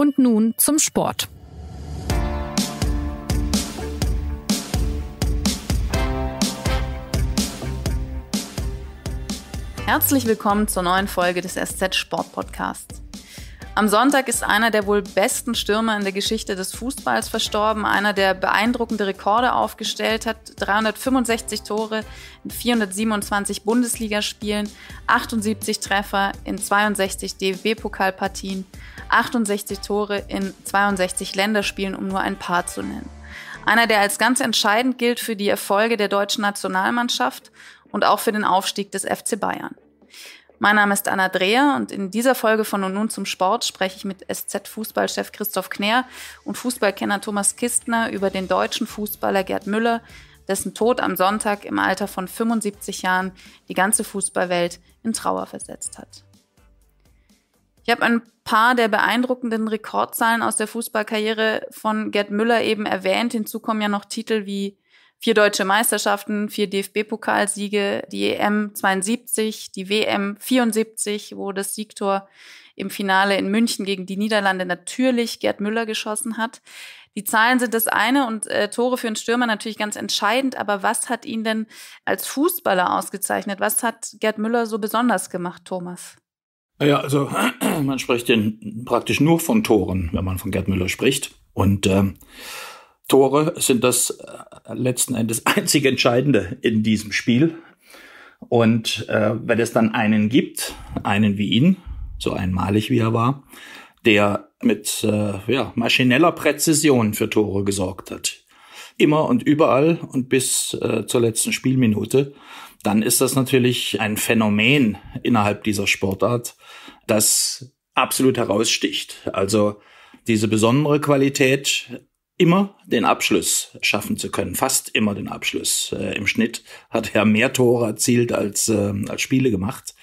Und nun zum Sport. Herzlich willkommen zur neuen Folge des SZ Sport Podcasts. Am Sonntag ist einer der wohl besten Stürmer in der Geschichte des Fußballs verstorben, einer, der beeindruckende Rekorde aufgestellt hat, 365 Tore in 427 Bundesligaspielen, 78 Treffer in 62 DFB-Pokalpartien, 68 Tore in 62 Länderspielen, um nur ein paar zu nennen. Einer, der als ganz entscheidend gilt für die Erfolge der deutschen Nationalmannschaft und auch für den Aufstieg des FC Bayern. Mein Name ist Anna Dreher und in dieser Folge von Und nun zum Sport spreche ich mit SZ-Fußballchef Christoph Knär und Fußballkenner Thomas Kistner über den deutschen Fußballer Gerd Müller, dessen Tod am Sonntag im Alter von 75 Jahren die ganze Fußballwelt in Trauer versetzt hat. Ich habe ein paar der beeindruckenden Rekordzahlen aus der Fußballkarriere von Gerd Müller eben erwähnt. Hinzu kommen ja noch Titel wie Vier deutsche Meisterschaften, vier DFB-Pokalsiege, die EM 72, die WM 74, wo das Siegtor im Finale in München gegen die Niederlande natürlich Gerd Müller geschossen hat. Die Zahlen sind das eine und äh, Tore für einen Stürmer natürlich ganz entscheidend, aber was hat ihn denn als Fußballer ausgezeichnet? Was hat Gerd Müller so besonders gemacht, Thomas? Ja, also man spricht den praktisch nur von Toren, wenn man von Gerd Müller spricht. Und ähm, Tore sind das äh, letzten Endes einzig Entscheidende in diesem Spiel. Und äh, wenn es dann einen gibt, einen wie ihn, so einmalig wie er war, der mit äh, ja, maschineller Präzision für Tore gesorgt hat. Immer und überall und bis äh, zur letzten Spielminute, dann ist das natürlich ein Phänomen innerhalb dieser Sportart, das absolut heraussticht. Also diese besondere Qualität immer den Abschluss schaffen zu können, fast immer den Abschluss. Äh, Im Schnitt hat er mehr Tore erzielt als, äh, als Spiele gemacht.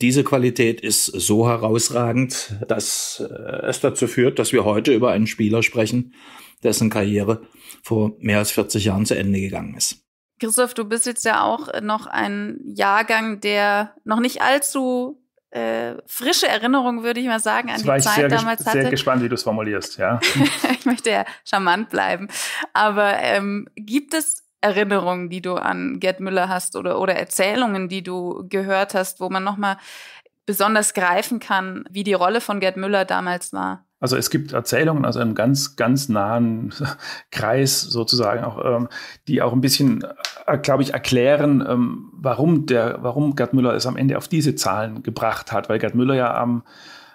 Diese Qualität ist so herausragend, dass äh, es dazu führt, dass wir heute über einen Spieler sprechen, dessen Karriere vor mehr als 40 Jahren zu Ende gegangen ist. Christoph, du bist jetzt ja auch noch ein Jahrgang, der noch nicht allzu äh, frische Erinnerung, würde ich mal sagen, an das die war ich Zeit sehr damals hatte. sehr gespannt, wie du es formulierst, ja. ich möchte ja charmant bleiben. Aber ähm, gibt es Erinnerungen, die du an Gerd Müller hast oder, oder Erzählungen, die du gehört hast, wo man nochmal besonders greifen kann, wie die Rolle von Gerd Müller damals war? Also es gibt Erzählungen aus also einem ganz, ganz nahen Kreis sozusagen, auch, ähm, die auch ein bisschen, äh, glaube ich, erklären, ähm, warum, der, warum Gerd Müller es am Ende auf diese Zahlen gebracht hat, weil Gerd Müller ja am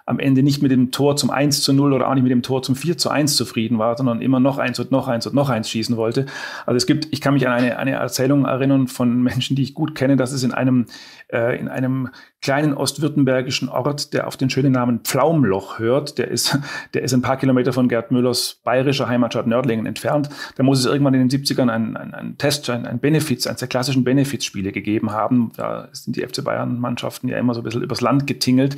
am Ende nicht mit dem Tor zum 1 zu 0 oder auch nicht mit dem Tor zum 4 zu 1 zufrieden war, sondern immer noch eins und noch eins und noch eins schießen wollte. Also es gibt, ich kann mich an eine, eine Erzählung erinnern von Menschen, die ich gut kenne, dass es in einem, äh, in einem kleinen ostwürttembergischen Ort, der auf den schönen Namen Pflaumloch hört, der ist, der ist ein paar Kilometer von Gerd Müllers bayerischer Heimatstadt Nördlingen entfernt. Da muss es irgendwann in den 70ern einen, einen, einen Test, einen, einen Benefiz, eines der klassischen Benefits-Spiele gegeben haben. Da sind die FC Bayern-Mannschaften ja immer so ein bisschen übers Land getingelt.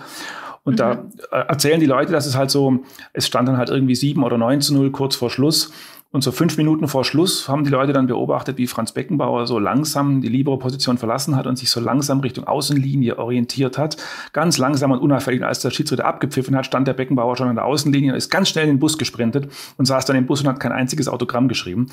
Und mhm. da erzählen die Leute, dass es halt so, es stand dann halt irgendwie 7 oder 9 zu 0 kurz vor Schluss. Und so fünf Minuten vor Schluss haben die Leute dann beobachtet, wie Franz Beckenbauer so langsam die Libero-Position verlassen hat und sich so langsam Richtung Außenlinie orientiert hat. Ganz langsam und unauffällig, als der Schiedsrichter abgepfiffen hat, stand der Beckenbauer schon an der Außenlinie und ist ganz schnell in den Bus gesprintet und saß dann im Bus und hat kein einziges Autogramm geschrieben.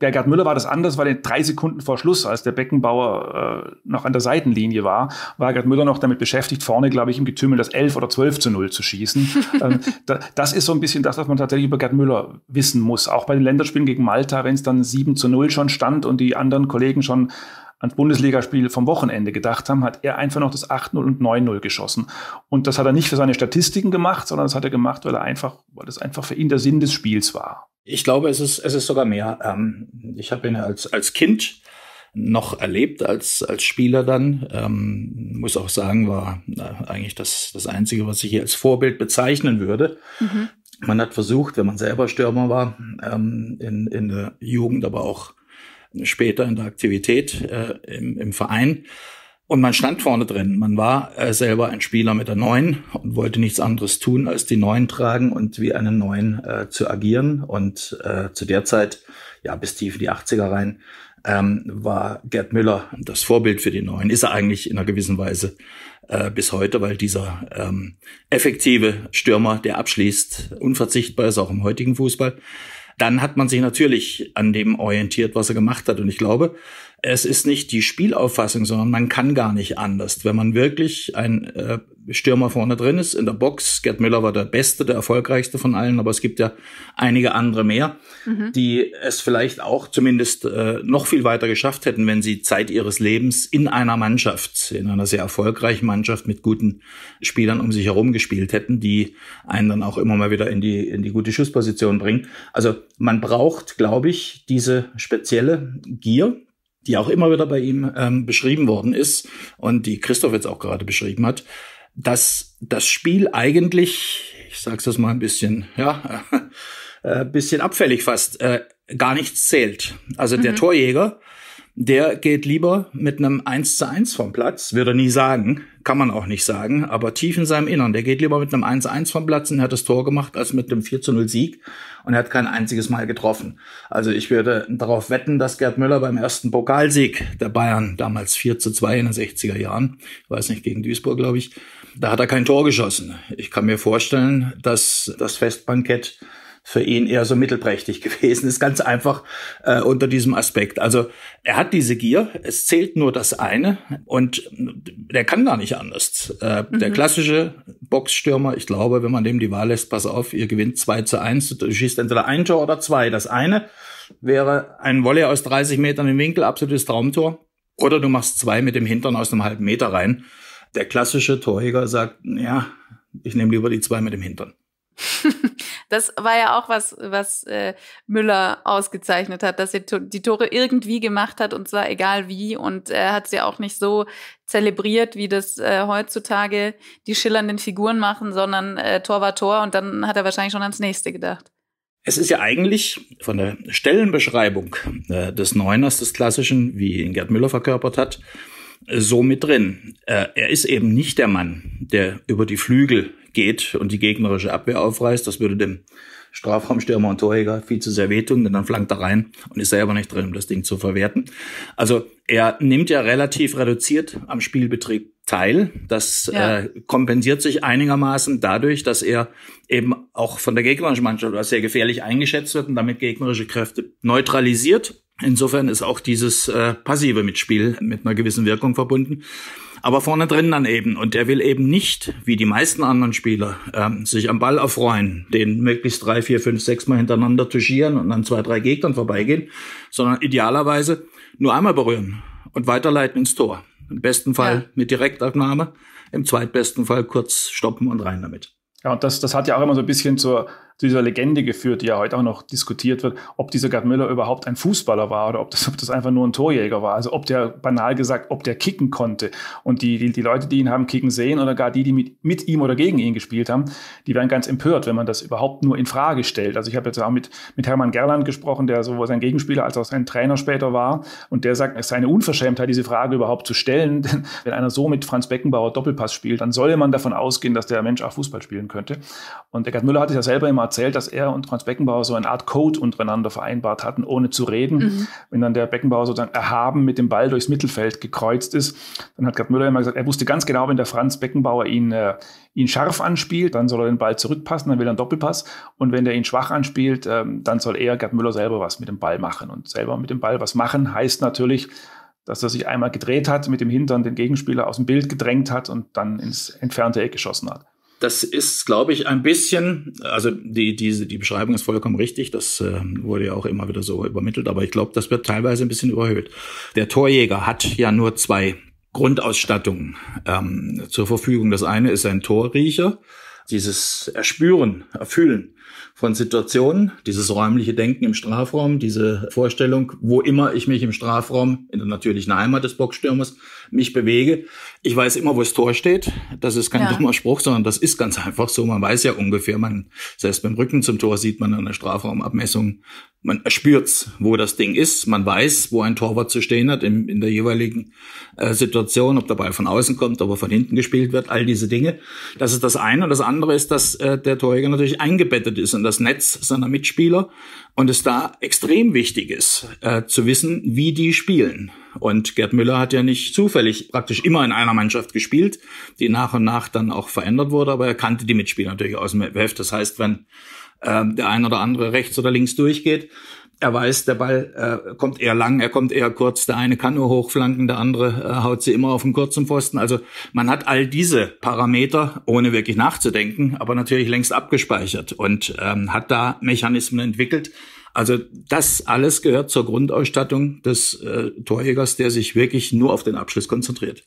Gerd Müller war das anders, weil drei Sekunden vor Schluss, als der Beckenbauer äh, noch an der Seitenlinie war, war Gerd Müller noch damit beschäftigt, vorne, glaube ich, im Getümmel das 11 oder 12 zu 0 zu schießen. ähm, da, das ist so ein bisschen das, was man tatsächlich über Gerd Müller wissen muss, auch bei den Länderspielen gegen Malta, wenn es dann 7 zu 0 schon stand und die anderen Kollegen schon ans Bundesligaspiel vom Wochenende gedacht haben, hat er einfach noch das 8-0 und 9-0 geschossen. Und das hat er nicht für seine Statistiken gemacht, sondern das hat er gemacht, weil er einfach, weil das einfach für ihn der Sinn des Spiels war. Ich glaube, es ist, es ist sogar mehr. Ähm, ich habe ihn als, als Kind noch erlebt als, als Spieler dann. Ähm, muss auch sagen, war äh, eigentlich das, das Einzige, was ich hier als Vorbild bezeichnen würde. Mhm. Man hat versucht, wenn man selber Stürmer war, ähm, in, in der Jugend, aber auch später in der Aktivität äh, im, im Verein, und man stand vorne drin. Man war äh, selber ein Spieler mit der Neuen und wollte nichts anderes tun, als die Neuen tragen und wie einen Neuen äh, zu agieren. Und äh, zu der Zeit, ja, bis tief in die 80er rein, ähm, war Gerd Müller das Vorbild für die Neuen. Ist er eigentlich in einer gewissen Weise äh, bis heute, weil dieser ähm, effektive Stürmer, der abschließt, unverzichtbar ist, auch im heutigen Fußball. Dann hat man sich natürlich an dem orientiert, was er gemacht hat. Und ich glaube, es ist nicht die Spielauffassung, sondern man kann gar nicht anders. Wenn man wirklich ein äh, Stürmer vorne drin ist, in der Box, Gerd Müller war der Beste, der erfolgreichste von allen, aber es gibt ja einige andere mehr, mhm. die es vielleicht auch zumindest äh, noch viel weiter geschafft hätten, wenn sie Zeit ihres Lebens in einer Mannschaft, in einer sehr erfolgreichen Mannschaft mit guten Spielern um sich herum gespielt hätten, die einen dann auch immer mal wieder in die, in die gute Schussposition bringen. Also man braucht, glaube ich, diese spezielle Gier, die auch immer wieder bei ihm ähm, beschrieben worden ist und die Christoph jetzt auch gerade beschrieben hat, dass das Spiel eigentlich, ich sag's das mal ein bisschen, ja, äh, bisschen abfällig fast, äh, gar nichts zählt. Also mhm. der Torjäger, der geht lieber mit einem 1 zu 1 vom Platz, würde er nie sagen, kann man auch nicht sagen, aber tief in seinem Innern. Der geht lieber mit einem 1-1 vom Platz und hat das Tor gemacht, als mit einem 4-0-Sieg und er hat kein einziges Mal getroffen. Also ich würde darauf wetten, dass Gerd Müller beim ersten Pokalsieg der Bayern, damals 4-2 in den 60er Jahren, weiß nicht, gegen Duisburg, glaube ich, da hat er kein Tor geschossen. Ich kann mir vorstellen, dass das Festbankett für ihn eher so mittelprächtig gewesen ist. Ganz einfach äh, unter diesem Aspekt. Also er hat diese Gier, es zählt nur das eine und der kann gar nicht anders. Äh, mhm. Der klassische Boxstürmer, ich glaube, wenn man dem die Wahl lässt, pass auf, ihr gewinnt 2 zu 1, du schießt entweder ein Tor oder zwei. Das eine wäre ein Volley aus 30 Metern im Winkel, absolutes Traumtor. Oder du machst zwei mit dem Hintern aus einem halben Meter rein. Der klassische Torjäger sagt, ja, ich nehme lieber die zwei mit dem Hintern. Das war ja auch was, was äh, Müller ausgezeichnet hat, dass er die Tore irgendwie gemacht hat und zwar egal wie und er äh, hat sie auch nicht so zelebriert, wie das äh, heutzutage die schillernden Figuren machen, sondern äh, Tor war Tor und dann hat er wahrscheinlich schon ans nächste gedacht. Es ist ja eigentlich von der Stellenbeschreibung äh, des Neuners, des klassischen, wie ihn Gerd Müller verkörpert hat, so mit drin. Äh, er ist eben nicht der Mann, der über die Flügel geht und die gegnerische Abwehr aufreißt. Das würde dem Strafraumstürmer und Torjäger viel zu sehr wehtun, denn dann flankt er rein und ist selber nicht drin, um das Ding zu verwerten. Also er nimmt ja relativ reduziert am Spielbetrieb teil. Das ja. äh, kompensiert sich einigermaßen dadurch, dass er eben auch von der gegnerischen Mannschaft als sehr gefährlich eingeschätzt wird und damit gegnerische Kräfte neutralisiert. Insofern ist auch dieses äh, passive Mitspiel mit einer gewissen Wirkung verbunden aber vorne drin dann eben. Und der will eben nicht, wie die meisten anderen Spieler, ähm, sich am Ball erfreuen, den möglichst drei, vier, fünf, sechs Mal hintereinander touchieren und an zwei, drei Gegnern vorbeigehen, sondern idealerweise nur einmal berühren und weiterleiten ins Tor. Im besten Fall ja. mit Direktabnahme, im zweitbesten Fall kurz stoppen und rein damit. Ja, und das, das hat ja auch immer so ein bisschen zur zu dieser Legende geführt, die ja heute auch noch diskutiert wird, ob dieser Gerd Müller überhaupt ein Fußballer war oder ob das, ob das einfach nur ein Torjäger war. Also ob der, banal gesagt, ob der kicken konnte. Und die, die, die Leute, die ihn haben kicken sehen oder gar die, die mit, mit ihm oder gegen ihn gespielt haben, die werden ganz empört, wenn man das überhaupt nur in Frage stellt. Also ich habe jetzt auch mit, mit Hermann Gerland gesprochen, der sowohl sein Gegenspieler als auch sein Trainer später war. Und der sagt, es sei eine Unverschämtheit, diese Frage überhaupt zu stellen. Denn wenn einer so mit Franz Beckenbauer Doppelpass spielt, dann solle man davon ausgehen, dass der Mensch auch Fußball spielen könnte. Und der Gerd Müller hatte ja selber immer erzählt, dass er und Franz Beckenbauer so eine Art Code untereinander vereinbart hatten, ohne zu reden. Mhm. Wenn dann der Beckenbauer sozusagen erhaben mit dem Ball durchs Mittelfeld gekreuzt ist, dann hat Gerd Müller immer gesagt, er wusste ganz genau, wenn der Franz Beckenbauer ihn, äh, ihn scharf anspielt, dann soll er den Ball zurückpassen, dann will er einen Doppelpass. Und wenn der ihn schwach anspielt, ähm, dann soll er, Gerd Müller, selber was mit dem Ball machen. Und selber mit dem Ball was machen heißt natürlich, dass er sich einmal gedreht hat, mit dem Hintern den Gegenspieler aus dem Bild gedrängt hat und dann ins entfernte Eck geschossen hat das ist, glaube ich, ein bisschen, also die, diese, die Beschreibung ist vollkommen richtig, das äh, wurde ja auch immer wieder so übermittelt, aber ich glaube, das wird teilweise ein bisschen überhöht. Der Torjäger hat ja nur zwei Grundausstattungen ähm, zur Verfügung. Das eine ist ein Torriecher, dieses Erspüren, Erfühlen von Situationen, dieses räumliche Denken im Strafraum, diese Vorstellung, wo immer ich mich im Strafraum, in der natürlichen Heimat des Boxstürmers, mich bewege. Ich weiß immer, wo das Tor steht. Das ist kein ja. dummer Spruch, sondern das ist ganz einfach so. Man weiß ja ungefähr, man, selbst beim Rücken zum Tor sieht man an der Strafraumabmessung, man spürt's, wo das Ding ist. Man weiß, wo ein Torwart zu stehen hat in, in der jeweiligen äh, Situation, ob der Ball von außen kommt, ob er von hinten gespielt wird, all diese Dinge. Das ist das eine. Und das andere ist, dass äh, der Torjäger natürlich eingebettet die sind das Netz seiner Mitspieler und es da extrem wichtig ist, äh, zu wissen, wie die spielen. Und Gerd Müller hat ja nicht zufällig praktisch immer in einer Mannschaft gespielt, die nach und nach dann auch verändert wurde, aber er kannte die Mitspieler natürlich aus dem Heft. Das heißt, wenn äh, der ein oder andere rechts oder links durchgeht, er weiß, der Ball äh, kommt eher lang, er kommt eher kurz. Der eine kann nur hochflanken, der andere äh, haut sie immer auf den kurzen Pfosten. Also man hat all diese Parameter, ohne wirklich nachzudenken, aber natürlich längst abgespeichert und ähm, hat da Mechanismen entwickelt. Also das alles gehört zur Grundausstattung des äh, Torjägers, der sich wirklich nur auf den Abschluss konzentriert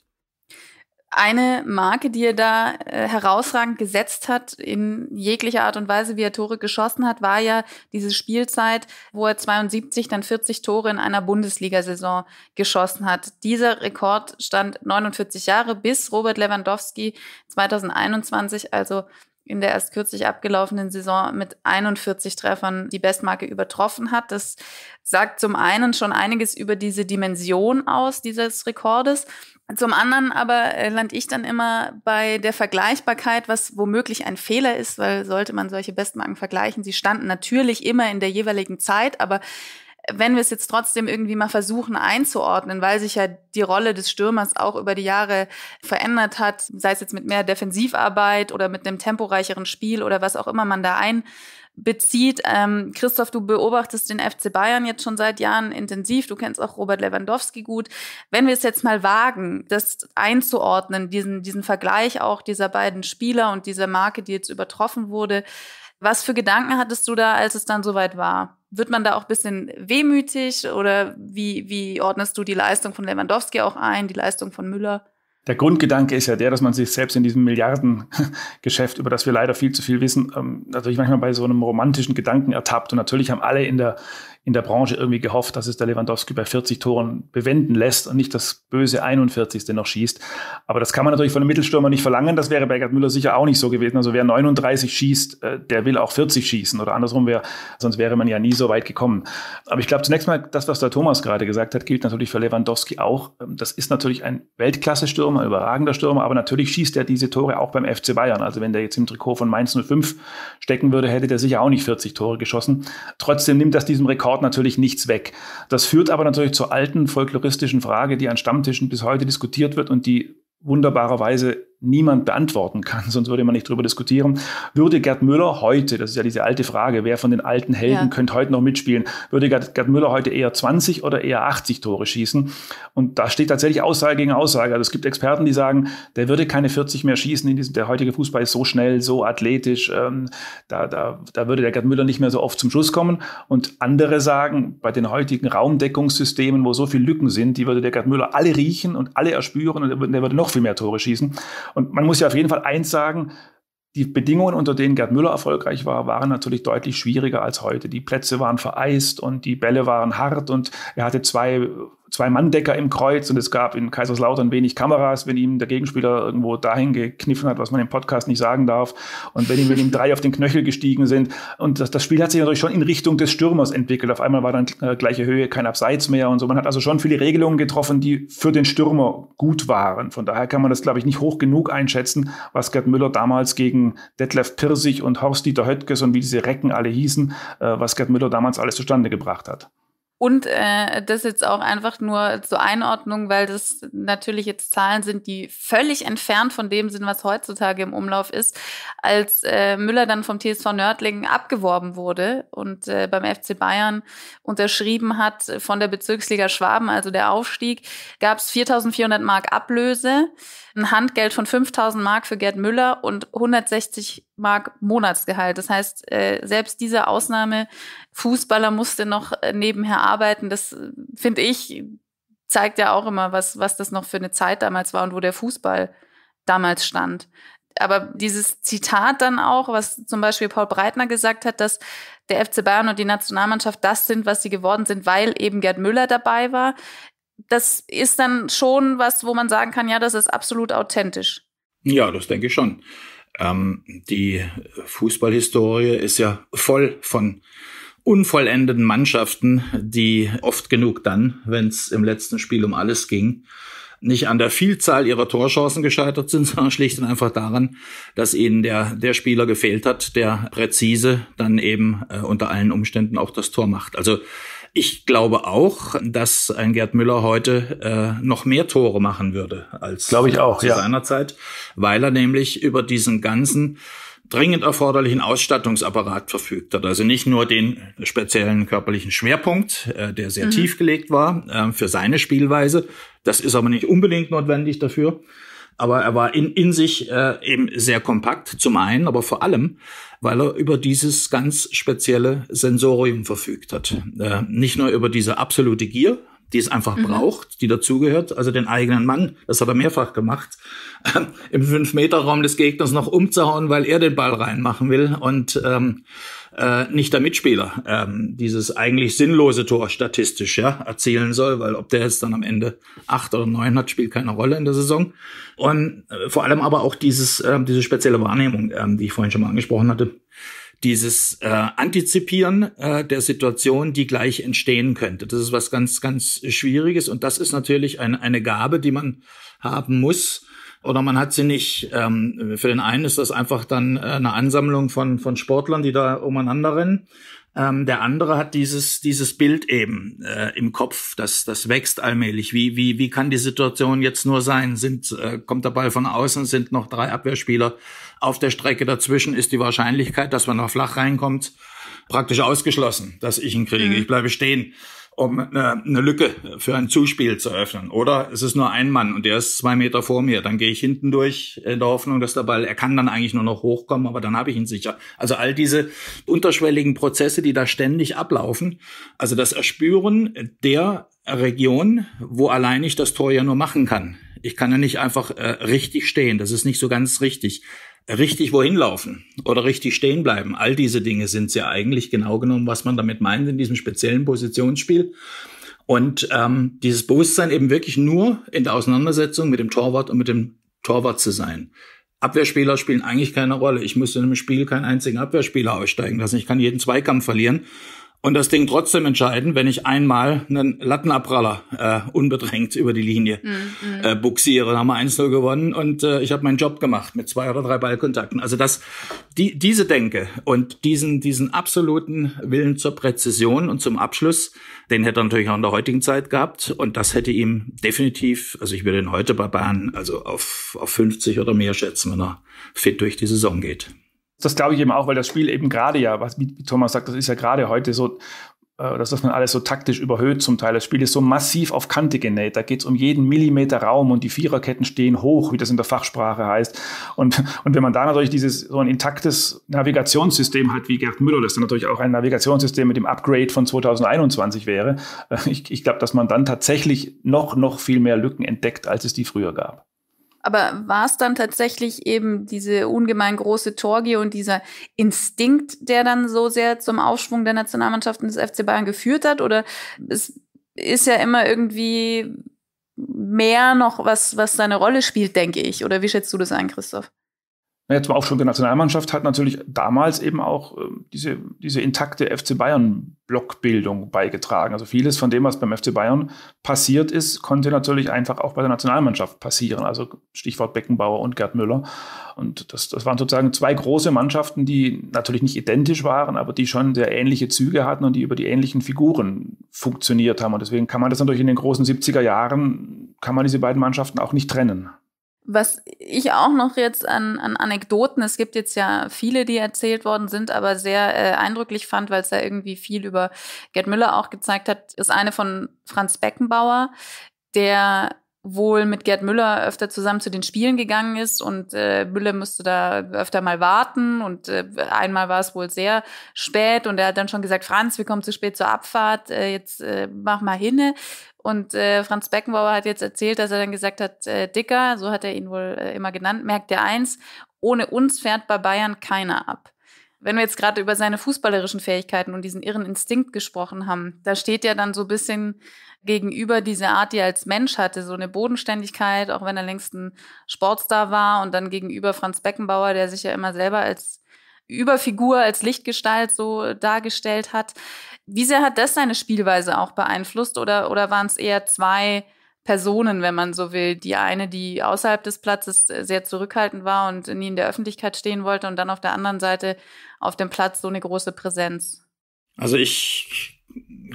eine Marke, die er da äh, herausragend gesetzt hat in jeglicher Art und Weise, wie er Tore geschossen hat, war ja diese Spielzeit, wo er 72 dann 40 Tore in einer Bundesliga-Saison geschossen hat. Dieser Rekord stand 49 Jahre bis Robert Lewandowski 2021, also in der erst kürzlich abgelaufenen Saison mit 41 Treffern die Bestmarke übertroffen hat. Das sagt zum einen schon einiges über diese Dimension aus dieses Rekordes zum anderen aber äh, lande ich dann immer bei der Vergleichbarkeit, was womöglich ein Fehler ist, weil sollte man solche Bestmarken vergleichen, sie standen natürlich immer in der jeweiligen Zeit, aber wenn wir es jetzt trotzdem irgendwie mal versuchen einzuordnen, weil sich ja die Rolle des Stürmers auch über die Jahre verändert hat, sei es jetzt mit mehr Defensivarbeit oder mit einem temporeicheren Spiel oder was auch immer man da einbezieht. Ähm, Christoph, du beobachtest den FC Bayern jetzt schon seit Jahren intensiv. Du kennst auch Robert Lewandowski gut. Wenn wir es jetzt mal wagen, das einzuordnen, diesen, diesen Vergleich auch dieser beiden Spieler und dieser Marke, die jetzt übertroffen wurde, was für Gedanken hattest du da, als es dann soweit war? Wird man da auch ein bisschen wehmütig oder wie, wie ordnest du die Leistung von Lewandowski auch ein, die Leistung von Müller? Der Grundgedanke ist ja der, dass man sich selbst in diesem Milliardengeschäft, über das wir leider viel zu viel wissen, ähm, natürlich manchmal bei so einem romantischen Gedanken ertappt. Und natürlich haben alle in der, in der Branche irgendwie gehofft, dass es der Lewandowski bei 40 Toren bewenden lässt und nicht das böse 41. noch schießt. Aber das kann man natürlich von einem Mittelstürmer nicht verlangen. Das wäre bei Gerd Müller sicher auch nicht so gewesen. Also wer 39 schießt, äh, der will auch 40 schießen oder andersrum wäre, sonst wäre man ja nie so weit gekommen. Aber ich glaube zunächst mal, das, was der Thomas gerade gesagt hat, gilt natürlich für Lewandowski auch. Ähm, das ist natürlich ein Weltklasse-Stürmer, ein überragender Stürmer, aber natürlich schießt er diese Tore auch beim FC Bayern. Also wenn der jetzt im Trikot von Mainz 05 stecken würde, hätte der sicher auch nicht 40 Tore geschossen. Trotzdem nimmt das diesem Rekord sofort natürlich nichts weg. Das führt aber natürlich zur alten folkloristischen Frage, die an Stammtischen bis heute diskutiert wird und die wunderbarerweise niemand beantworten kann, sonst würde man nicht drüber diskutieren. Würde Gerd Müller heute, das ist ja diese alte Frage, wer von den alten Helden ja. könnte heute noch mitspielen, würde Gerd, Gerd, Müller heute eher 20 oder eher 80 Tore schießen? Und da steht tatsächlich Aussage gegen Aussage. Also es gibt Experten, die sagen, der würde keine 40 mehr schießen. Diesem, der heutige Fußball ist so schnell, so athletisch, ähm, da, da, da würde der Gerd Müller nicht mehr so oft zum Schluss kommen. Und andere sagen, bei den heutigen Raumdeckungssystemen, wo so viele Lücken sind, die würde der Gerd Müller alle riechen und alle erspüren und der würde noch viel mehr Tore schießen. Und man muss ja auf jeden Fall eins sagen, die Bedingungen, unter denen Gerd Müller erfolgreich war, waren natürlich deutlich schwieriger als heute. Die Plätze waren vereist und die Bälle waren hart und er hatte zwei zwei Manndecker im Kreuz und es gab in Kaiserslautern wenig Kameras, wenn ihm der Gegenspieler irgendwo dahin gekniffen hat, was man im Podcast nicht sagen darf. Und wenn ihm, wenn ihm drei auf den Knöchel gestiegen sind. Und das, das Spiel hat sich natürlich schon in Richtung des Stürmers entwickelt. Auf einmal war dann äh, gleiche Höhe, kein Abseits mehr und so. Man hat also schon viele Regelungen getroffen, die für den Stürmer gut waren. Von daher kann man das, glaube ich, nicht hoch genug einschätzen, was Gerd Müller damals gegen Detlef Pirsig und Horst Dieter Höttges und wie diese Recken alle hießen, äh, was Gerd Müller damals alles zustande gebracht hat. Und äh, das jetzt auch einfach nur zur Einordnung, weil das natürlich jetzt Zahlen sind, die völlig entfernt von dem sind, was heutzutage im Umlauf ist. Als äh, Müller dann vom TSV Nördlingen abgeworben wurde und äh, beim FC Bayern unterschrieben hat von der Bezirksliga Schwaben, also der Aufstieg, gab es 4.400 Mark Ablöse ein Handgeld von 5000 Mark für Gerd Müller und 160 Mark Monatsgehalt. Das heißt, äh, selbst diese Ausnahme, Fußballer musste noch äh, nebenher arbeiten, das äh, finde ich, zeigt ja auch immer, was, was das noch für eine Zeit damals war und wo der Fußball damals stand. Aber dieses Zitat dann auch, was zum Beispiel Paul Breitner gesagt hat, dass der FC Bayern und die Nationalmannschaft das sind, was sie geworden sind, weil eben Gerd Müller dabei war das ist dann schon was, wo man sagen kann, ja, das ist absolut authentisch. Ja, das denke ich schon. Ähm, die Fußballhistorie ist ja voll von unvollendeten Mannschaften, die oft genug dann, wenn es im letzten Spiel um alles ging, nicht an der Vielzahl ihrer Torchancen gescheitert sind, sondern schlicht und einfach daran, dass ihnen der, der Spieler gefehlt hat, der präzise dann eben äh, unter allen Umständen auch das Tor macht. Also ich glaube auch, dass ein Gerd Müller heute äh, noch mehr Tore machen würde als glaube ich auch, zu ja. seiner Zeit, weil er nämlich über diesen ganzen dringend erforderlichen Ausstattungsapparat verfügt hat. Also nicht nur den speziellen körperlichen Schwerpunkt, äh, der sehr mhm. tief gelegt war äh, für seine Spielweise. Das ist aber nicht unbedingt notwendig dafür. Aber er war in, in sich äh, eben sehr kompakt, zum einen, aber vor allem weil er über dieses ganz spezielle Sensorium verfügt hat. Äh, nicht nur über diese absolute Gier, die es einfach mhm. braucht, die dazugehört, also den eigenen Mann, das hat er mehrfach gemacht, äh, im Fünf-Meter-Raum des Gegners noch umzuhauen, weil er den Ball reinmachen will und ähm, äh, nicht der Mitspieler ähm, dieses eigentlich sinnlose Tor statistisch ja, erzielen soll, weil ob der jetzt dann am Ende acht oder neun hat, spielt keine Rolle in der Saison. Und äh, vor allem aber auch dieses, äh, diese spezielle Wahrnehmung, äh, die ich vorhin schon mal angesprochen hatte, dieses äh, Antizipieren äh, der Situation, die gleich entstehen könnte. Das ist was ganz, ganz Schwieriges und das ist natürlich ein, eine Gabe, die man haben muss, oder man hat sie nicht. Ähm, für den einen ist das einfach dann äh, eine Ansammlung von, von Sportlern, die da umeinander rennen. Ähm, der andere hat dieses, dieses Bild eben äh, im Kopf, das, das wächst allmählich. Wie, wie, wie kann die Situation jetzt nur sein? Sind, äh, kommt der Ball von außen, sind noch drei Abwehrspieler auf der Strecke dazwischen, ist die Wahrscheinlichkeit, dass man noch flach reinkommt, praktisch ausgeschlossen, dass ich ihn kriege. Mhm. Ich bleibe stehen um eine, äh, eine Lücke für ein Zuspiel zu öffnen. Oder es ist nur ein Mann und der ist zwei Meter vor mir. Dann gehe ich hinten durch in der Hoffnung, dass der Ball, er kann dann eigentlich nur noch hochkommen, aber dann habe ich ihn sicher. Also all diese unterschwelligen Prozesse, die da ständig ablaufen. Also das Erspüren der Region, wo allein ich das Tor ja nur machen kann. Ich kann ja nicht einfach äh, richtig stehen. Das ist nicht so ganz richtig richtig wohin laufen oder richtig stehen bleiben. All diese Dinge sind ja eigentlich genau genommen, was man damit meint in diesem speziellen Positionsspiel. Und ähm, dieses Bewusstsein eben wirklich nur in der Auseinandersetzung mit dem Torwart und mit dem Torwart zu sein. Abwehrspieler spielen eigentlich keine Rolle. Ich muss in einem Spiel keinen einzigen Abwehrspieler aussteigen lassen. Ich kann jeden Zweikampf verlieren und das Ding trotzdem entscheiden, wenn ich einmal einen Lattenabpraller äh, unbedrängt über die Linie mm, mm. äh, buxiere. Dann haben wir 1-0 gewonnen und äh, ich habe meinen Job gemacht mit zwei oder drei Ballkontakten. Also das, die, diese Denke und diesen, diesen absoluten Willen zur Präzision und zum Abschluss, den hätte er natürlich auch in der heutigen Zeit gehabt und das hätte ihm definitiv, also ich würde ihn heute bei Bahn also auf, auf 50 oder mehr schätzen, wenn er fit durch die Saison geht. Das glaube ich eben auch, weil das Spiel eben gerade ja, was wie Thomas sagt, das ist ja gerade heute so, äh, das ist man alles so taktisch überhöht zum Teil. Das Spiel ist so massiv auf Kante genäht. Da geht es um jeden Millimeter Raum und die Viererketten stehen hoch, wie das in der Fachsprache heißt. Und, und wenn man da natürlich dieses so ein intaktes Navigationssystem hat, wie Gerd Müller, das dann natürlich auch ein Navigationssystem mit dem Upgrade von 2021 wäre, äh, ich, ich glaube, dass man dann tatsächlich noch, noch viel mehr Lücken entdeckt, als es die früher gab. Aber war es dann tatsächlich eben diese ungemein große Torgie und dieser Instinkt, der dann so sehr zum Aufschwung der Nationalmannschaften des FC Bayern geführt hat? Oder es ist ja immer irgendwie mehr noch was, was seine Rolle spielt, denke ich. Oder wie schätzt du das ein, Christoph? jetzt mal schon die Nationalmannschaft hat natürlich damals eben auch äh, diese, diese intakte FC Bayern-Blockbildung beigetragen. Also vieles von dem, was beim FC Bayern passiert ist, konnte natürlich einfach auch bei der Nationalmannschaft passieren. Also Stichwort Beckenbauer und Gerd Müller. Und das, das waren sozusagen zwei große Mannschaften, die natürlich nicht identisch waren, aber die schon sehr ähnliche Züge hatten und die über die ähnlichen Figuren funktioniert haben. Und deswegen kann man das natürlich in den großen 70er Jahren, kann man diese beiden Mannschaften auch nicht trennen. Was ich auch noch jetzt an, an Anekdoten, es gibt jetzt ja viele, die erzählt worden sind, aber sehr äh, eindrücklich fand, weil es ja irgendwie viel über Gerd Müller auch gezeigt hat, ist eine von Franz Beckenbauer, der wohl mit Gerd Müller öfter zusammen zu den Spielen gegangen ist und äh, Müller musste da öfter mal warten und äh, einmal war es wohl sehr spät und er hat dann schon gesagt, Franz, wir kommen zu spät zur Abfahrt, äh, jetzt äh, mach mal hinne und äh, Franz Beckenbauer hat jetzt erzählt, dass er dann gesagt hat, äh, Dicker, so hat er ihn wohl äh, immer genannt, merkt er eins, ohne uns fährt bei Bayern keiner ab. Wenn wir jetzt gerade über seine fußballerischen Fähigkeiten und diesen irren Instinkt gesprochen haben, da steht ja dann so ein bisschen gegenüber diese Art, die er als Mensch hatte, so eine Bodenständigkeit, auch wenn er längst ein Sportstar war und dann gegenüber Franz Beckenbauer, der sich ja immer selber als Überfigur als Lichtgestalt so dargestellt hat. Wie sehr hat das seine Spielweise auch beeinflusst oder, oder waren es eher zwei Personen, wenn man so will? Die eine, die außerhalb des Platzes sehr zurückhaltend war und nie in der Öffentlichkeit stehen wollte und dann auf der anderen Seite auf dem Platz so eine große Präsenz. Also ich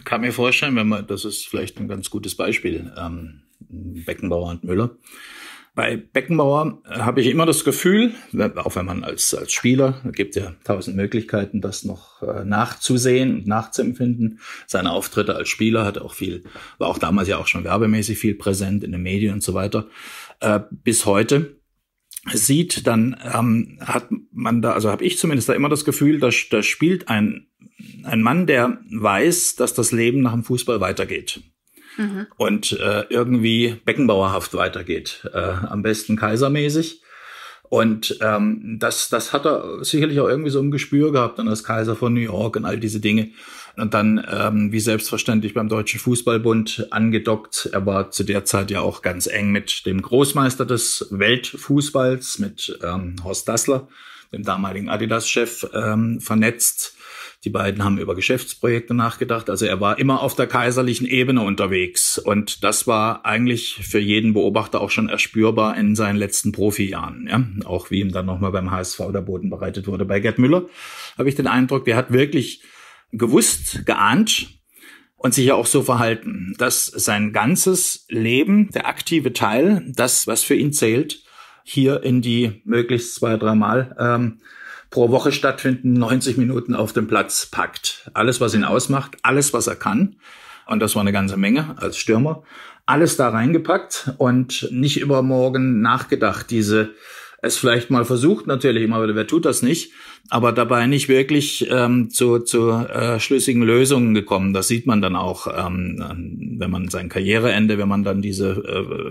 kann mir vorstellen, wenn man, das ist vielleicht ein ganz gutes Beispiel, ähm, Beckenbauer und Müller. Bei Beckenbauer äh, habe ich immer das Gefühl, auch wenn man als, als Spieler, da gibt ja tausend Möglichkeiten, das noch äh, nachzusehen und nachzuempfinden. Seine Auftritte als Spieler hat auch viel, war auch damals ja auch schon werbemäßig viel präsent in den Medien und so weiter. Äh, bis heute sieht, dann ähm, hat man da, also habe ich zumindest da immer das Gefühl, da, da spielt ein, ein Mann, der weiß, dass das Leben nach dem Fußball weitergeht mhm. und äh, irgendwie beckenbauerhaft weitergeht. Äh, am besten kaisermäßig. Und ähm, das, das hat er sicherlich auch irgendwie so im Gespür gehabt, dann als Kaiser von New York und all diese Dinge. Und dann, ähm, wie selbstverständlich beim Deutschen Fußballbund angedockt. Er war zu der Zeit ja auch ganz eng mit dem Großmeister des Weltfußballs, mit ähm, Horst Dassler, dem damaligen Adidas-Chef, ähm, vernetzt. Die beiden haben über Geschäftsprojekte nachgedacht. Also er war immer auf der kaiserlichen Ebene unterwegs. Und das war eigentlich für jeden Beobachter auch schon erspürbar in seinen letzten Profijahren. Ja? Auch wie ihm dann nochmal beim HSV der Boden bereitet wurde. Bei Gerd Müller habe ich den Eindruck, der hat wirklich gewusst, geahnt, und sich ja auch so verhalten, dass sein ganzes Leben, der aktive Teil, das, was für ihn zählt, hier in die möglichst zwei, dreimal ähm, pro Woche stattfinden, 90 Minuten auf dem Platz packt. Alles, was ihn mhm. ausmacht, alles, was er kann. Und das war eine ganze Menge als Stürmer. Alles da reingepackt und nicht übermorgen nachgedacht, diese es vielleicht mal versucht natürlich immer, wer tut das nicht, aber dabei nicht wirklich ähm, zu, zu äh, schlüssigen Lösungen gekommen. Das sieht man dann auch, ähm, wenn man sein Karriereende, wenn man dann diese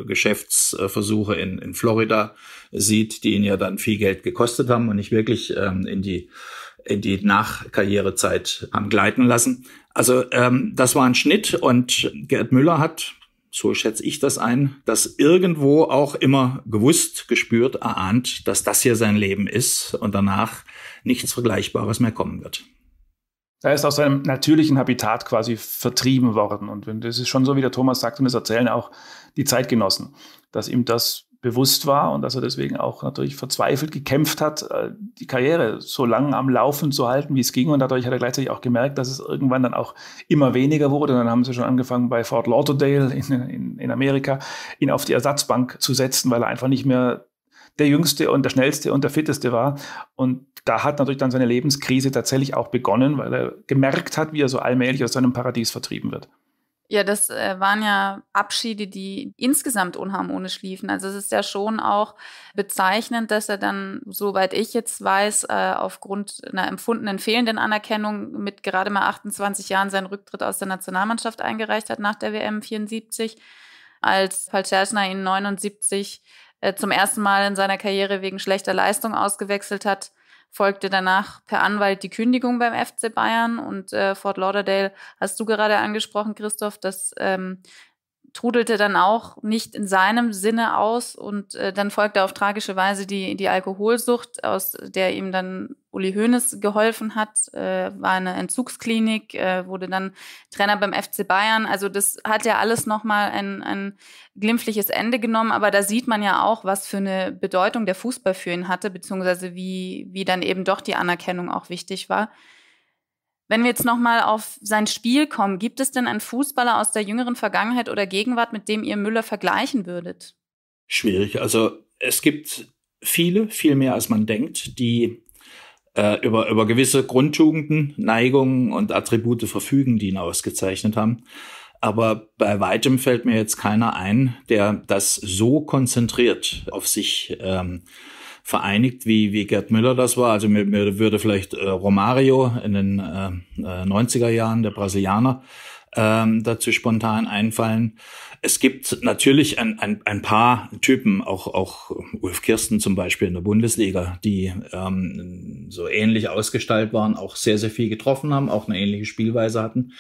äh, Geschäftsversuche in, in Florida sieht, die ihn ja dann viel Geld gekostet haben und nicht wirklich ähm, in die in die Nachkarrierezeit haben gleiten lassen. Also ähm, das war ein Schnitt und Gerd Müller hat so schätze ich das ein, dass irgendwo auch immer gewusst, gespürt, erahnt, dass das hier sein Leben ist und danach nichts Vergleichbares mehr kommen wird. Er ist aus seinem natürlichen Habitat quasi vertrieben worden. Und das ist schon so, wie der Thomas sagt, und das erzählen auch die Zeitgenossen, dass ihm das bewusst war und dass er deswegen auch natürlich verzweifelt gekämpft hat, äh, die Karriere so lange am Laufen zu halten, wie es ging. Und dadurch hat er gleichzeitig auch gemerkt, dass es irgendwann dann auch immer weniger wurde. Und dann haben sie schon angefangen, bei Fort Lauderdale in, in, in Amerika ihn auf die Ersatzbank zu setzen, weil er einfach nicht mehr der Jüngste und der Schnellste und der Fitteste war. Und da hat natürlich dann seine Lebenskrise tatsächlich auch begonnen, weil er gemerkt hat, wie er so allmählich aus seinem Paradies vertrieben wird. Ja, das äh, waren ja Abschiede, die insgesamt unharmonisch liefen. Also es ist ja schon auch bezeichnend, dass er dann, soweit ich jetzt weiß, äh, aufgrund einer empfundenen fehlenden Anerkennung mit gerade mal 28 Jahren seinen Rücktritt aus der Nationalmannschaft eingereicht hat nach der WM 74, als Palcerschner ihn 79 äh, zum ersten Mal in seiner Karriere wegen schlechter Leistung ausgewechselt hat folgte danach per Anwalt die Kündigung beim FC Bayern und äh, Fort Lauderdale hast du gerade angesprochen, Christoph, dass ähm, trudelte dann auch nicht in seinem Sinne aus und äh, dann folgte auf tragische Weise die, die Alkoholsucht, aus der ihm dann Uli Hoeneß geholfen hat, äh, war eine Entzugsklinik, äh, wurde dann Trainer beim FC Bayern. Also das hat ja alles nochmal ein, ein glimpfliches Ende genommen, aber da sieht man ja auch, was für eine Bedeutung der Fußball für ihn hatte, beziehungsweise wie, wie dann eben doch die Anerkennung auch wichtig war. Wenn wir jetzt nochmal auf sein Spiel kommen, gibt es denn einen Fußballer aus der jüngeren Vergangenheit oder Gegenwart, mit dem ihr Müller vergleichen würdet? Schwierig. Also es gibt viele, viel mehr als man denkt, die äh, über, über gewisse Grundtugenden, Neigungen und Attribute verfügen, die ihn ausgezeichnet haben. Aber bei weitem fällt mir jetzt keiner ein, der das so konzentriert auf sich ähm, vereinigt, wie, wie Gerd Müller das war. Also mir, mir würde vielleicht äh, Romario in den äh, 90er äh, Jahren, der Brasilianer, ähm, dazu spontan einfallen. Es gibt natürlich ein, ein, ein paar Typen, auch, auch Ulf Kirsten zum Beispiel in der Bundesliga, die ähm, so ähnlich ausgestaltet waren, auch sehr, sehr viel getroffen haben, auch eine ähnliche Spielweise hatten.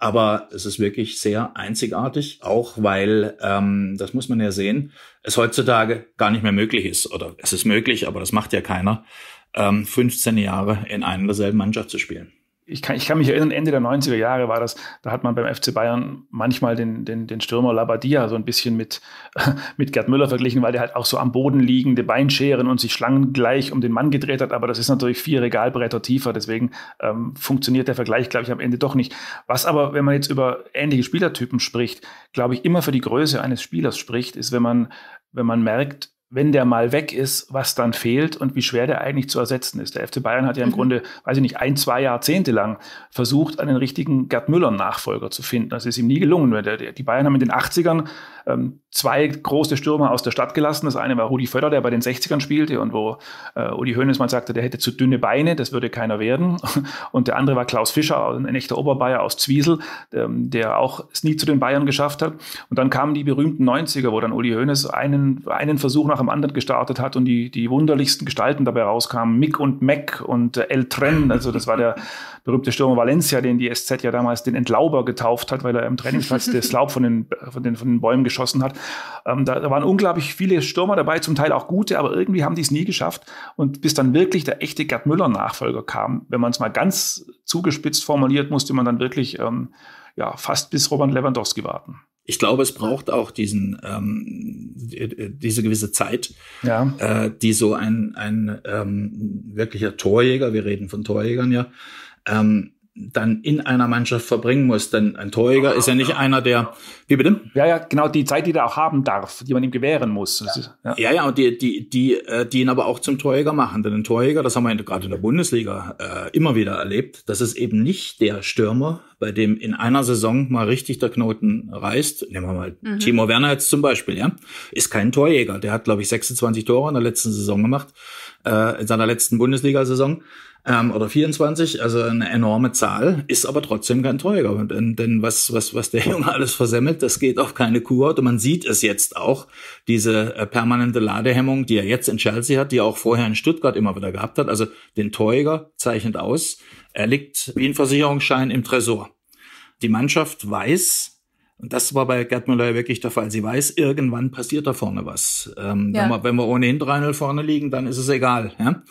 Aber es ist wirklich sehr einzigartig, auch weil, ähm, das muss man ja sehen, es heutzutage gar nicht mehr möglich ist. Oder es ist möglich, aber das macht ja keiner, ähm, 15 Jahre in einer derselben Mannschaft zu spielen ich kann, ich kann mich erinnern, Ende der 90er Jahre war das, da hat man beim FC Bayern manchmal den, den, den Stürmer Labadia so ein bisschen mit, mit Gerd Müller verglichen, weil der halt auch so am Boden liegende Beinscheren und sich schlangengleich um den Mann gedreht hat. Aber das ist natürlich vier Regalbretter tiefer, deswegen ähm, funktioniert der Vergleich, glaube ich, am Ende doch nicht. Was aber, wenn man jetzt über ähnliche Spielertypen spricht, glaube ich, immer für die Größe eines Spielers spricht, ist, wenn man, wenn man merkt, wenn der mal weg ist, was dann fehlt und wie schwer der eigentlich zu ersetzen ist. Der FC Bayern hat ja im mhm. Grunde, weiß ich nicht, ein, zwei Jahrzehnte lang versucht, einen richtigen Gerd Müller-Nachfolger zu finden. Das ist ihm nie gelungen. Die Bayern haben in den 80ern ähm, zwei große Stürmer aus der Stadt gelassen. Das eine war Rudi Völler, der bei den 60ern spielte und wo äh, Uli Hoeneß mal sagte, der hätte zu dünne Beine, das würde keiner werden. Und der andere war Klaus Fischer, ein echter Oberbayer aus Zwiesel, ähm, der auch es nie zu den Bayern geschafft hat. Und dann kamen die berühmten 90er, wo dann Uli Hoeneß einen, einen Versuch nach dem anderen gestartet hat und die, die wunderlichsten Gestalten dabei rauskamen. Mick und Mac und äh, El Tren, also das war der berühmte Stürmer Valencia, den die SZ ja damals den Entlauber getauft hat, weil er im Trainingsplatz das Laub von den, von den, von den Bäumen geschossen hat. Ähm, da, da waren unglaublich viele Stürmer dabei, zum Teil auch gute, aber irgendwie haben die es nie geschafft. Und bis dann wirklich der echte Gerd Müller-Nachfolger kam, wenn man es mal ganz zugespitzt formuliert, musste man dann wirklich ähm, ja, fast bis Robert Lewandowski warten ich glaube, es braucht auch diesen ähm, diese gewisse Zeit, ja. äh, die so ein ein ähm, wirklicher Torjäger, wir reden von Torjägern ja, ähm, dann in einer Mannschaft verbringen muss. Denn ein Torjäger ist ja nicht einer, der, wie bitte? Ja, ja, genau die Zeit, die er auch haben darf, die man ihm gewähren muss. Ja, ist, ja. ja, ja, und die, die, die, äh, die ihn aber auch zum Torjäger machen. Denn ein Torjäger, das haben wir gerade in der Bundesliga äh, immer wieder erlebt, das ist eben nicht der Stürmer, bei dem in einer Saison mal richtig der Knoten reißt. Nehmen wir mal mhm. Timo Werner jetzt zum Beispiel, ja. Ist kein Torjäger. Der hat, glaube ich, 26 Tore in der letzten Saison gemacht, äh, in seiner letzten Bundesliga-Saison ähm, oder 24, also eine enorme Zahl, ist aber trotzdem kein Träger. Denn, denn was, was, was der Junge alles versemmelt, das geht auf keine Kuhhaut. Und man sieht es jetzt auch, diese äh, permanente Ladehemmung, die er jetzt in Chelsea hat, die er auch vorher in Stuttgart immer wieder gehabt hat. Also den Träger zeichnet aus, er liegt wie ein Versicherungsschein im Tresor. Die Mannschaft weiß, und das war bei Gerd Müller wirklich der Fall. Sie weiß, irgendwann passiert da vorne was. Ähm, ja. wenn, wir, wenn wir ohnehin 3-0 vorne liegen, dann ist es egal. Ja?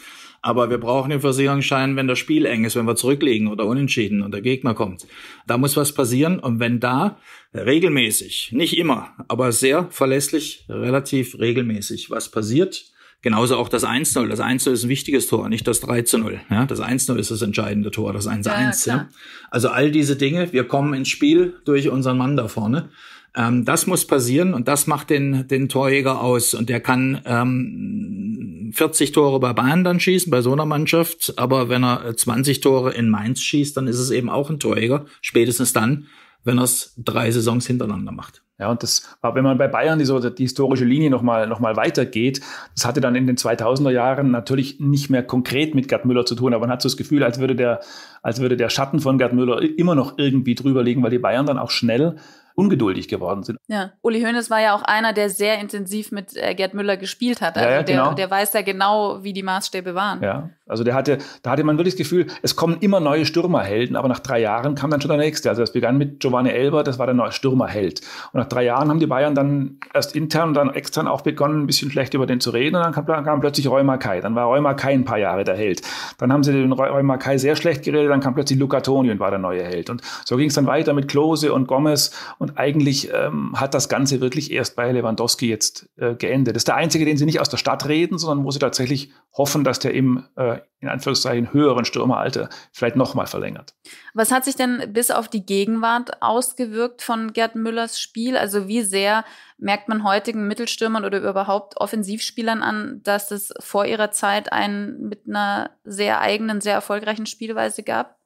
Aber wir brauchen den Versicherungsschein, wenn das Spiel eng ist, wenn wir zurücklegen oder unentschieden und der Gegner kommt. Da muss was passieren. Und wenn da regelmäßig, nicht immer, aber sehr verlässlich, relativ regelmäßig was passiert, Genauso auch das 1-0. Das 1-0 ist ein wichtiges Tor, nicht das 3-0. Ja, das 1-0 ist das entscheidende Tor, das 1-1. Ja, ja. Also all diese Dinge, wir kommen ins Spiel durch unseren Mann da vorne. Ähm, das muss passieren und das macht den, den Torjäger aus. Und der kann ähm, 40 Tore bei Bayern dann schießen, bei so einer Mannschaft. Aber wenn er 20 äh, Tore in Mainz schießt, dann ist es eben auch ein Torjäger. Spätestens dann, wenn er es drei Saisons hintereinander macht. Ja, und das war, wenn man bei Bayern die, so, die historische Linie nochmal noch mal weitergeht, das hatte dann in den 2000er Jahren natürlich nicht mehr konkret mit Gerd Müller zu tun, aber man hat so das Gefühl, als würde der, als würde der Schatten von Gerd Müller immer noch irgendwie drüber liegen, weil die Bayern dann auch schnell ungeduldig geworden sind. Ja, Uli Hoeneß war ja auch einer, der sehr intensiv mit äh, Gerd Müller gespielt hat. Also ja, ja, der, genau. der weiß ja genau, wie die Maßstäbe waren. Ja, also der hatte, da hatte man wirklich das Gefühl, es kommen immer neue Stürmerhelden, aber nach drei Jahren kam dann schon der nächste. Also das begann mit Giovanni Elber, das war der neue Stürmerheld. Und nach drei Jahren haben die Bayern dann erst intern und dann extern auch begonnen, ein bisschen schlecht über den zu reden. Und dann kam, kam plötzlich Roy Mackay. Dann war Roy Mackay ein paar Jahre der Held. Dann haben sie den Roy, Roy sehr schlecht geredet, dann kam plötzlich Luca Toni und war der neue Held. Und so ging es dann weiter mit Klose und Gomez und und eigentlich ähm, hat das Ganze wirklich erst bei Lewandowski jetzt äh, geendet. Das ist der einzige, den sie nicht aus der Stadt reden, sondern wo sie tatsächlich hoffen, dass der im, äh, in Anführungszeichen, höheren Stürmeralter vielleicht nochmal verlängert. Was hat sich denn bis auf die Gegenwart ausgewirkt von Gerd Müllers Spiel? Also wie sehr merkt man heutigen Mittelstürmern oder überhaupt Offensivspielern an, dass es vor ihrer Zeit einen mit einer sehr eigenen, sehr erfolgreichen Spielweise gab?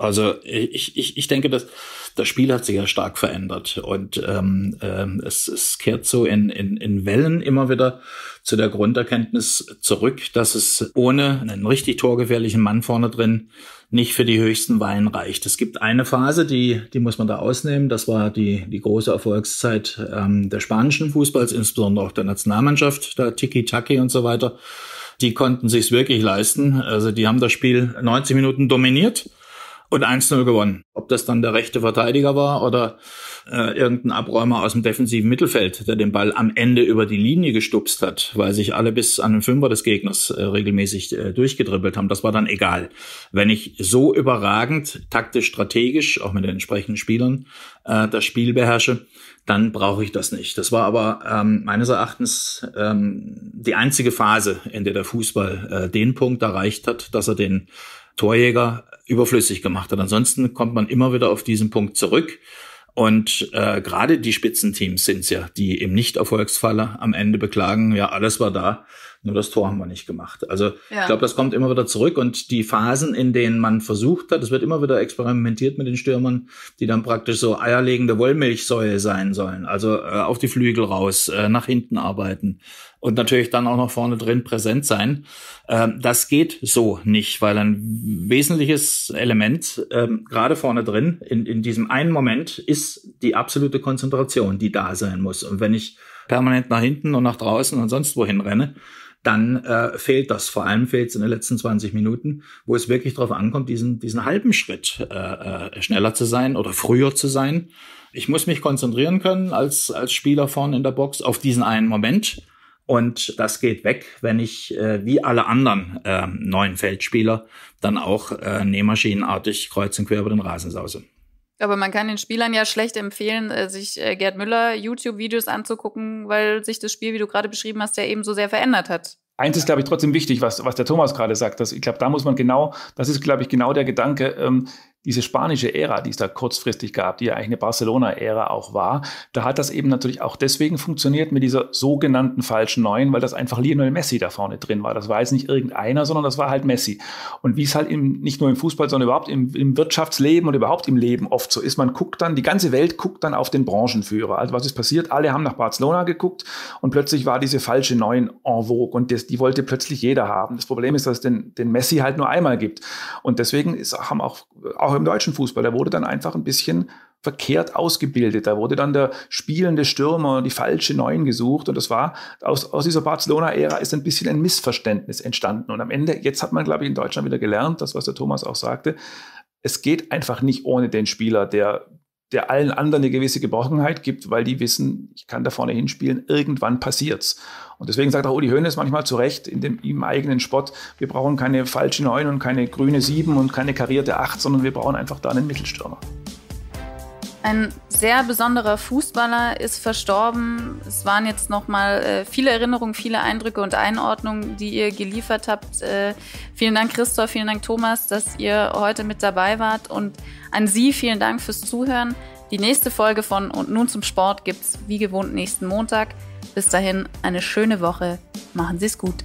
Also ich, ich, ich denke, dass das Spiel hat sich ja stark verändert und ähm, ähm, es, es kehrt so in, in, in Wellen immer wieder zu der Grunderkenntnis zurück, dass es ohne einen richtig torgefährlichen Mann vorne drin nicht für die höchsten Weihen reicht. Es gibt eine Phase, die, die muss man da ausnehmen. Das war die, die große Erfolgszeit ähm, der spanischen Fußballs, insbesondere auch der Nationalmannschaft, da Tiki-Taki und so weiter. Die konnten sich's wirklich leisten. Also die haben das Spiel 90 Minuten dominiert und 1-0 gewonnen. Ob das dann der rechte Verteidiger war oder äh, irgendein Abräumer aus dem defensiven Mittelfeld, der den Ball am Ende über die Linie gestupst hat, weil sich alle bis an den Fünfer des Gegners äh, regelmäßig äh, durchgedribbelt haben. Das war dann egal. Wenn ich so überragend taktisch, strategisch, auch mit den entsprechenden Spielern, äh, das Spiel beherrsche, dann brauche ich das nicht. Das war aber ähm, meines Erachtens ähm, die einzige Phase, in der der Fußball äh, den Punkt erreicht hat, dass er den Torjäger überflüssig gemacht hat. Ansonsten kommt man immer wieder auf diesen Punkt zurück. Und äh, gerade die Spitzenteams sind ja, die im Nicht-Erfolgsfalle am Ende beklagen, ja, alles war da, nur das Tor haben wir nicht gemacht. Also ja. ich glaube, das kommt immer wieder zurück und die Phasen, in denen man versucht hat, es wird immer wieder experimentiert mit den Stürmern, die dann praktisch so eierlegende Wollmilchsäue sein sollen. Also äh, auf die Flügel raus, äh, nach hinten arbeiten und natürlich dann auch noch vorne drin präsent sein. Ähm, das geht so nicht, weil ein wesentliches Element ähm, gerade vorne drin in, in diesem einen Moment ist die absolute Konzentration, die da sein muss. Und wenn ich permanent nach hinten und nach draußen und sonst wohin renne, dann äh, fehlt das. Vor allem fehlt es in den letzten 20 Minuten, wo es wirklich darauf ankommt, diesen, diesen halben Schritt äh, äh, schneller zu sein oder früher zu sein. Ich muss mich konzentrieren können als, als Spieler vorne in der Box auf diesen einen Moment. Und das geht weg, wenn ich äh, wie alle anderen äh, neuen Feldspieler dann auch äh, nähmaschinenartig kreuz und quer über den Rasen sause. Aber man kann den Spielern ja schlecht empfehlen, äh, sich äh, Gerd Müller YouTube-Videos anzugucken, weil sich das Spiel, wie du gerade beschrieben hast, ja eben so sehr verändert hat. Eins ist, glaube ich, trotzdem wichtig, was, was der Thomas gerade sagt. Dass, ich glaube, da muss man genau, das ist, glaube ich, genau der Gedanke. Ähm, diese spanische Ära, die es da kurzfristig gab, die ja eigentlich eine Barcelona-Ära auch war, da hat das eben natürlich auch deswegen funktioniert mit dieser sogenannten falschen Neuen, weil das einfach Lionel Messi da vorne drin war. Das war jetzt nicht irgendeiner, sondern das war halt Messi. Und wie es halt im, nicht nur im Fußball, sondern überhaupt im, im Wirtschaftsleben und überhaupt im Leben oft so ist, man guckt dann, die ganze Welt guckt dann auf den Branchenführer. Also was ist passiert? Alle haben nach Barcelona geguckt und plötzlich war diese falsche Neuen en vogue und das, die wollte plötzlich jeder haben. Das Problem ist, dass es den, den Messi halt nur einmal gibt. Und deswegen ist, haben auch, auch auch im deutschen Fußball. Er wurde dann einfach ein bisschen verkehrt ausgebildet. Da wurde dann der spielende Stürmer, die falsche Neun gesucht. Und das war aus, aus dieser Barcelona-Ära ist ein bisschen ein Missverständnis entstanden. Und am Ende, jetzt hat man, glaube ich, in Deutschland wieder gelernt, das, was der Thomas auch sagte, es geht einfach nicht ohne den Spieler, der der allen anderen eine gewisse Gebrochenheit gibt, weil die wissen, ich kann da vorne hinspielen, irgendwann passiert's. Und deswegen sagt auch Uli Hoeneß manchmal zu Recht in dem ihm eigenen Spott, wir brauchen keine falsche Neun und keine grüne Sieben und keine karierte Acht, sondern wir brauchen einfach da einen Mittelstürmer. Ein sehr besonderer Fußballer ist verstorben. Es waren jetzt nochmal äh, viele Erinnerungen, viele Eindrücke und Einordnungen, die ihr geliefert habt. Äh, vielen Dank, Christoph, vielen Dank, Thomas, dass ihr heute mit dabei wart. Und an Sie vielen Dank fürs Zuhören. Die nächste Folge von Und nun zum Sport gibt's wie gewohnt nächsten Montag. Bis dahin eine schöne Woche. Machen Sie es gut.